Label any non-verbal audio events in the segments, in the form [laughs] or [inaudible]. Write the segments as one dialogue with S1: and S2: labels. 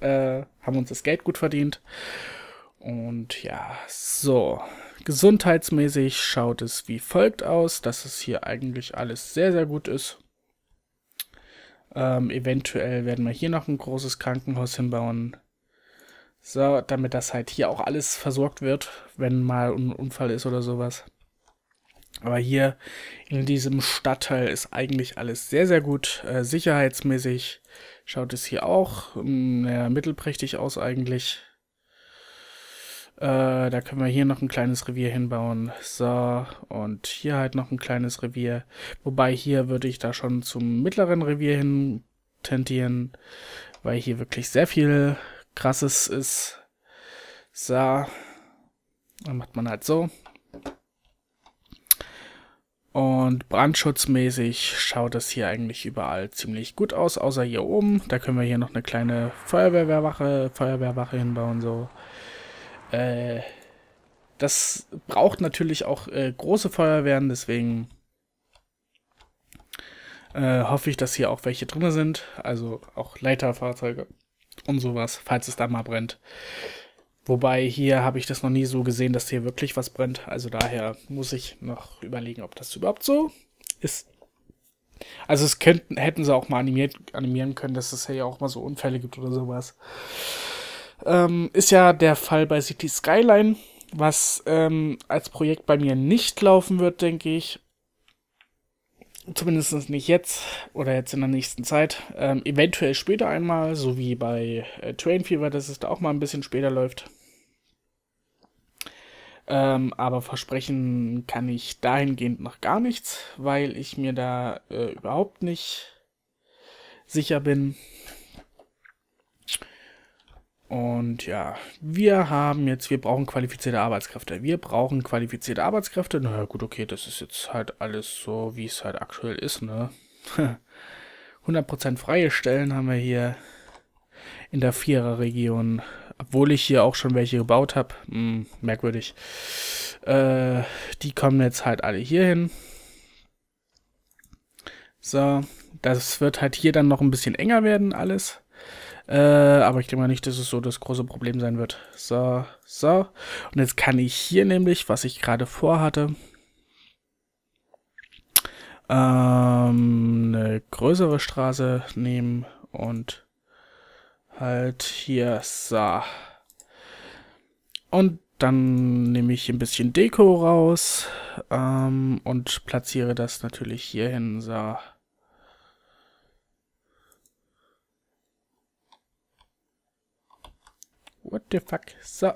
S1: Äh, haben uns das Geld gut verdient. Und ja, so. Gesundheitsmäßig schaut es wie folgt aus, dass es hier eigentlich alles sehr, sehr gut ist. Ähm, eventuell werden wir hier noch ein großes Krankenhaus hinbauen. So, damit das halt hier auch alles versorgt wird, wenn mal ein Unfall ist oder sowas. Aber hier in diesem Stadtteil ist eigentlich alles sehr, sehr gut. Äh, sicherheitsmäßig Schaut es hier auch, ähm, naja, mittelprächtig aus eigentlich. Äh, da können wir hier noch ein kleines Revier hinbauen. So, und hier halt noch ein kleines Revier. Wobei hier würde ich da schon zum mittleren Revier hin tendieren, weil hier wirklich sehr viel krasses ist. So, dann macht man halt so. Und brandschutzmäßig schaut es hier eigentlich überall ziemlich gut aus, außer hier oben. Da können wir hier noch eine kleine Feuerwehrwache, Feuerwehrwache hinbauen. So. Äh, das braucht natürlich auch äh, große Feuerwehren, deswegen äh, hoffe ich, dass hier auch welche drin sind. Also auch Leiterfahrzeuge und sowas, falls es da mal brennt. Wobei hier habe ich das noch nie so gesehen, dass hier wirklich was brennt. Also daher muss ich noch überlegen, ob das überhaupt so ist. Also es könnten, hätten sie auch mal animiert, animieren können, dass es ja auch mal so Unfälle gibt oder sowas. Ähm, ist ja der Fall bei City Skyline, was ähm, als Projekt bei mir nicht laufen wird, denke ich. Zumindest nicht jetzt oder jetzt in der nächsten Zeit. Ähm, eventuell später einmal, so wie bei äh, Train Fever, dass es da auch mal ein bisschen später läuft. Ähm, aber versprechen kann ich dahingehend noch gar nichts, weil ich mir da äh, überhaupt nicht sicher bin. Und ja, wir haben jetzt, wir brauchen qualifizierte Arbeitskräfte. Wir brauchen qualifizierte Arbeitskräfte. Na naja, gut, okay, das ist jetzt halt alles so, wie es halt aktuell ist, ne? 100% [laughs] freie Stellen haben wir hier in der Viererregion. region obwohl ich hier auch schon welche gebaut habe. Hm, merkwürdig. Äh, die kommen jetzt halt alle hier hin. So, das wird halt hier dann noch ein bisschen enger werden, alles. Äh, aber ich denke mal nicht, dass es so das große Problem sein wird. So, so. Und jetzt kann ich hier nämlich, was ich gerade vorhatte, ähm, eine größere Straße nehmen und Halt hier, so. Und dann nehme ich ein bisschen Deko raus ähm, und platziere das natürlich hier hin, so. What the fuck? So. Und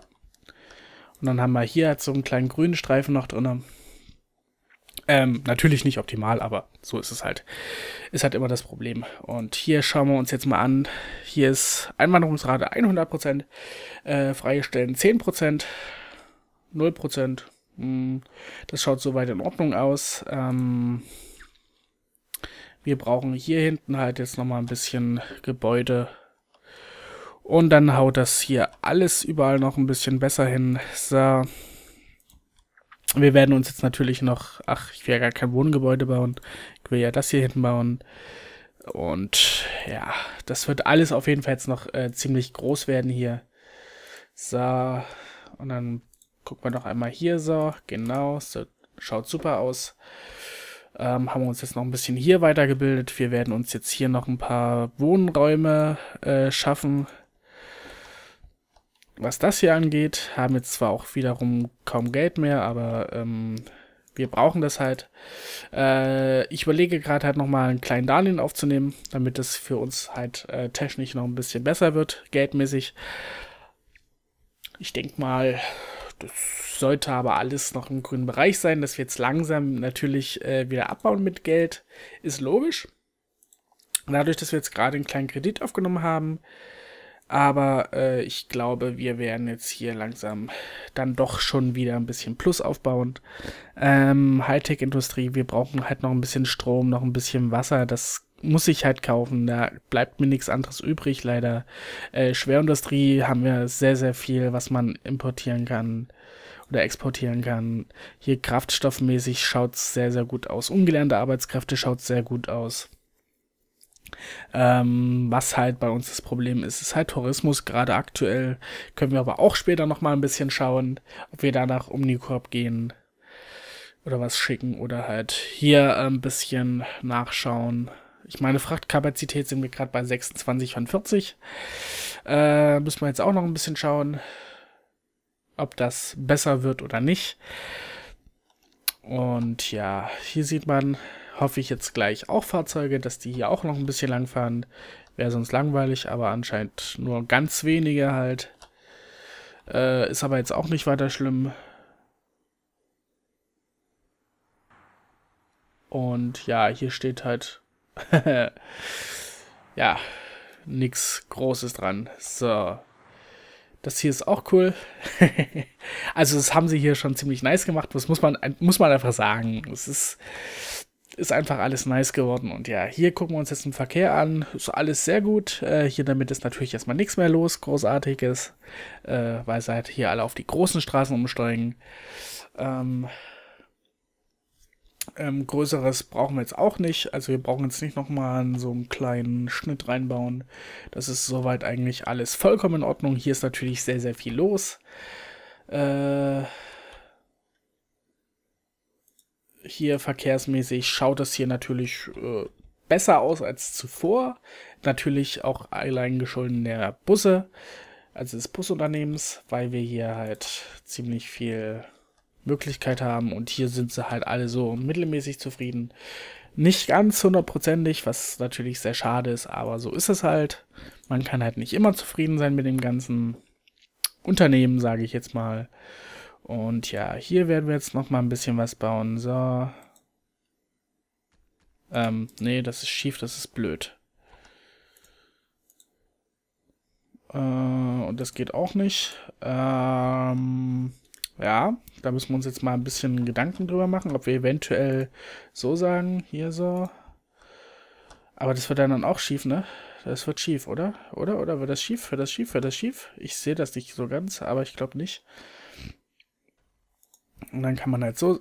S1: dann haben wir hier halt so einen kleinen grünen Streifen noch drin. Ähm, natürlich nicht optimal, aber so ist es halt. Ist halt immer das Problem. Und hier schauen wir uns jetzt mal an. Hier ist Einwanderungsrate 100%, äh, freigestellen 10%, 0%. Mh, das schaut soweit in Ordnung aus. Ähm, wir brauchen hier hinten halt jetzt nochmal ein bisschen Gebäude. Und dann haut das hier alles überall noch ein bisschen besser hin. So wir werden uns jetzt natürlich noch, ach, ich will ja gar kein Wohngebäude bauen, ich will ja das hier hinten bauen. Und ja, das wird alles auf jeden Fall jetzt noch äh, ziemlich groß werden hier. So, und dann gucken wir noch einmal hier so, genau, so, schaut super aus. Ähm, haben wir uns jetzt noch ein bisschen hier weitergebildet. Wir werden uns jetzt hier noch ein paar Wohnräume äh, schaffen was das hier angeht, haben jetzt zwar auch wiederum kaum Geld mehr, aber ähm, wir brauchen das halt. Äh, ich überlege gerade halt nochmal einen kleinen Darlehen aufzunehmen, damit das für uns halt äh, technisch noch ein bisschen besser wird, geldmäßig. Ich denke mal, das sollte aber alles noch im grünen Bereich sein, dass wir jetzt langsam natürlich äh, wieder abbauen mit Geld, ist logisch. Dadurch, dass wir jetzt gerade einen kleinen Kredit aufgenommen haben, aber äh, ich glaube, wir werden jetzt hier langsam dann doch schon wieder ein bisschen Plus aufbauen. Ähm, Hightech-Industrie, wir brauchen halt noch ein bisschen Strom, noch ein bisschen Wasser. Das muss ich halt kaufen. Da bleibt mir nichts anderes übrig, leider. Äh, Schwerindustrie haben wir sehr, sehr viel, was man importieren kann oder exportieren kann. Hier kraftstoffmäßig schaut es sehr, sehr gut aus. Ungelernte Arbeitskräfte schaut sehr gut aus. Ähm, was halt bei uns das Problem ist, ist halt Tourismus gerade aktuell. Können wir aber auch später nochmal ein bisschen schauen, ob wir da nach Omnicorp gehen oder was schicken oder halt hier ein ähm, bisschen nachschauen. Ich meine, Frachtkapazität sind wir gerade bei 26 von 40. Äh, müssen wir jetzt auch noch ein bisschen schauen, ob das besser wird oder nicht. Und ja, hier sieht man, hoffe ich jetzt gleich auch Fahrzeuge, dass die hier auch noch ein bisschen lang fahren. Wäre sonst langweilig, aber anscheinend nur ganz wenige halt. Äh, ist aber jetzt auch nicht weiter schlimm. Und ja, hier steht halt... [laughs] ja, nichts Großes dran. So. Das hier ist auch cool. [laughs] also das haben sie hier schon ziemlich nice gemacht. Das muss man, muss man einfach sagen. Es ist ist einfach alles nice geworden. Und ja, hier gucken wir uns jetzt den Verkehr an. Ist alles sehr gut. Äh, hier damit ist natürlich erstmal nichts mehr los, großartiges, äh, weil sie halt hier alle auf die großen Straßen umsteigen. Ähm, ähm, größeres brauchen wir jetzt auch nicht. Also wir brauchen jetzt nicht nochmal so einen kleinen Schnitt reinbauen. Das ist soweit eigentlich alles vollkommen in Ordnung. Hier ist natürlich sehr, sehr viel los. Äh, hier verkehrsmäßig schaut es hier natürlich äh, besser aus als zuvor. Natürlich auch allein geschulden der Busse, also des Busunternehmens, weil wir hier halt ziemlich viel Möglichkeit haben und hier sind sie halt alle so mittelmäßig zufrieden. Nicht ganz hundertprozentig, was natürlich sehr schade ist, aber so ist es halt. Man kann halt nicht immer zufrieden sein mit dem ganzen Unternehmen, sage ich jetzt mal. Und ja, hier werden wir jetzt nochmal ein bisschen was bauen. So. Ähm, nee, das ist schief, das ist blöd. Äh, und das geht auch nicht. Ähm, ja, da müssen wir uns jetzt mal ein bisschen Gedanken drüber machen, ob wir eventuell so sagen, hier so. Aber das wird dann, dann auch schief, ne? Das wird schief, oder? Oder? Oder wird das schief? Wird das schief? Wird das schief? Ich sehe das nicht so ganz, aber ich glaube nicht. Und dann kann man halt so.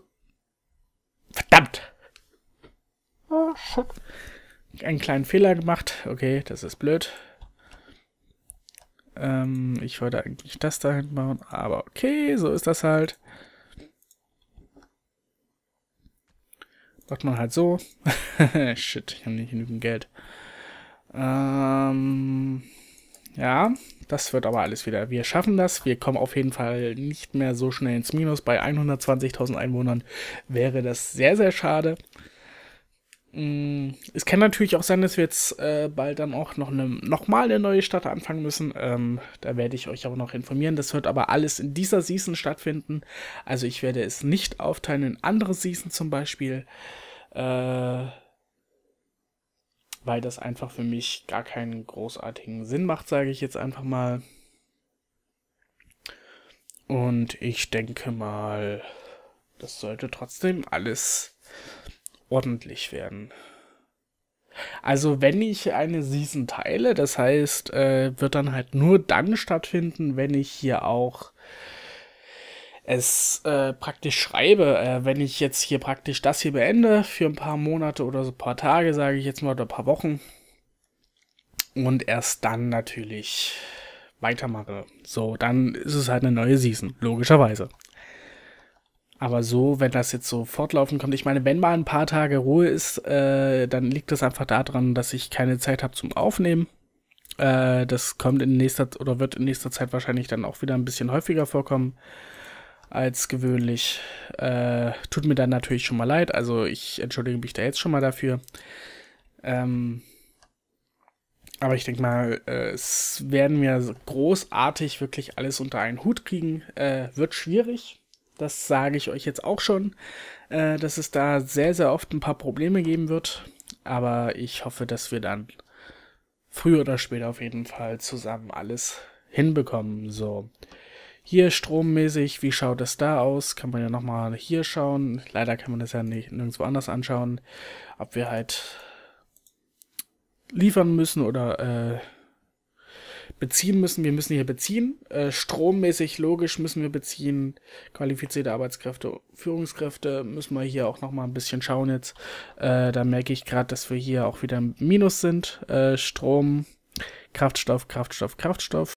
S1: Verdammt! Oh, shit. Einen kleinen Fehler gemacht. Okay, das ist blöd. Ähm, ich wollte eigentlich das dahin bauen, aber okay, so ist das halt. Macht man halt so. [laughs] shit, ich habe nicht genügend Geld. Ähm. Ja, das wird aber alles wieder. Wir schaffen das. Wir kommen auf jeden Fall nicht mehr so schnell ins Minus. Bei 120.000 Einwohnern wäre das sehr, sehr schade. Mm, es kann natürlich auch sein, dass wir jetzt äh, bald dann auch noch, ne, noch mal eine neue Stadt anfangen müssen. Ähm, da werde ich euch aber noch informieren. Das wird aber alles in dieser Season stattfinden. Also ich werde es nicht aufteilen in andere Season zum Beispiel. Äh, weil das einfach für mich gar keinen großartigen Sinn macht, sage ich jetzt einfach mal. Und ich denke mal, das sollte trotzdem alles ordentlich werden. Also wenn ich eine Season teile, das heißt, äh, wird dann halt nur dann stattfinden, wenn ich hier auch es äh, praktisch schreibe. Äh, wenn ich jetzt hier praktisch das hier beende, für ein paar Monate oder so ein paar Tage, sage ich jetzt mal, oder ein paar Wochen. Und erst dann natürlich weitermache. So, dann ist es halt eine neue Season, logischerweise. Aber so, wenn das jetzt so fortlaufend kommt, ich meine, wenn mal ein paar Tage Ruhe ist, äh, dann liegt das einfach daran, dass ich keine Zeit habe zum Aufnehmen. Äh, das kommt in nächster oder wird in nächster Zeit wahrscheinlich dann auch wieder ein bisschen häufiger vorkommen als gewöhnlich. Äh, tut mir dann natürlich schon mal leid. Also ich entschuldige mich da jetzt schon mal dafür. Ähm, aber ich denke mal, äh, es werden wir großartig wirklich alles unter einen Hut kriegen. Äh, wird schwierig. Das sage ich euch jetzt auch schon, äh, dass es da sehr, sehr oft ein paar Probleme geben wird. Aber ich hoffe, dass wir dann früher oder später auf jeden Fall zusammen alles hinbekommen. So. Hier strommäßig, wie schaut es da aus? Kann man ja nochmal hier schauen. Leider kann man das ja nicht, nirgendwo anders anschauen. Ob wir halt liefern müssen oder äh, beziehen müssen. Wir müssen hier beziehen. Äh, strommäßig, logisch müssen wir beziehen. Qualifizierte Arbeitskräfte, Führungskräfte müssen wir hier auch nochmal ein bisschen schauen jetzt. Äh, da merke ich gerade, dass wir hier auch wieder im Minus sind. Äh, Strom, Kraftstoff, Kraftstoff, Kraftstoff.